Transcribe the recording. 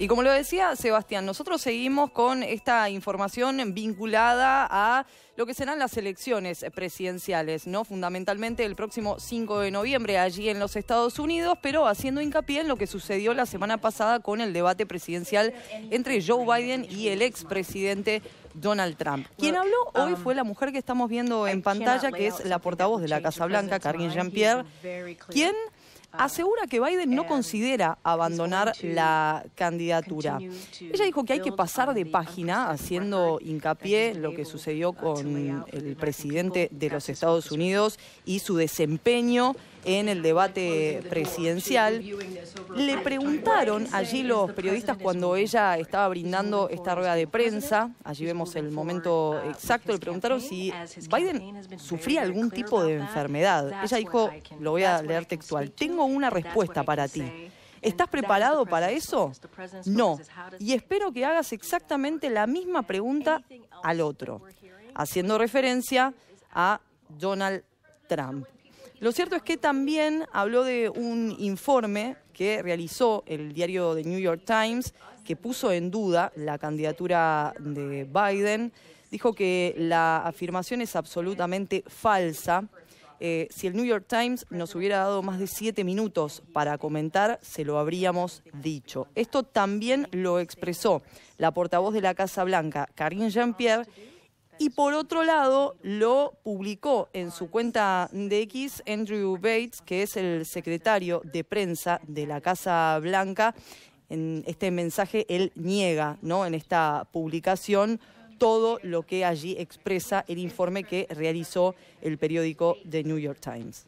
Y como lo decía Sebastián, nosotros seguimos con esta información vinculada a lo que serán las elecciones presidenciales, ¿no? Fundamentalmente el próximo 5 de noviembre allí en los Estados Unidos, pero haciendo hincapié en lo que sucedió la semana pasada con el debate presidencial entre Joe Biden y el expresidente Donald Trump. Quien habló hoy um, fue la mujer que estamos viendo en pantalla, que es la portavoz de la Casa Blanca, Karine Jean-Pierre, ¿Quién? Ah. asegura que Biden no eh, considera abandonar la candidatura. Ella dijo que hay que pasar de página haciendo hincapié lo que sucedió con el presidente de los Estados Unidos y su desempeño en el debate presidencial. Le preguntaron allí los periodistas cuando ella estaba brindando esta rueda de prensa, allí vemos el momento exacto, le preguntaron si Biden sufría algún tipo de enfermedad. Ella dijo, lo voy a leer textual, tengo una respuesta para ti. ¿Estás preparado para eso? No. Y espero que hagas exactamente la misma pregunta al otro, haciendo referencia a Donald Trump. Lo cierto es que también habló de un informe que realizó el diario de New York Times que puso en duda la candidatura de Biden. Dijo que la afirmación es absolutamente falsa. Eh, si el New York Times nos hubiera dado más de siete minutos para comentar, se lo habríamos dicho. Esto también lo expresó la portavoz de la Casa Blanca, Karine Jean-Pierre, y por otro lado, lo publicó en su cuenta de X Andrew Bates, que es el secretario de prensa de la Casa Blanca. En este mensaje él niega, ¿no? En esta publicación todo lo que allí expresa el informe que realizó el periódico The New York Times.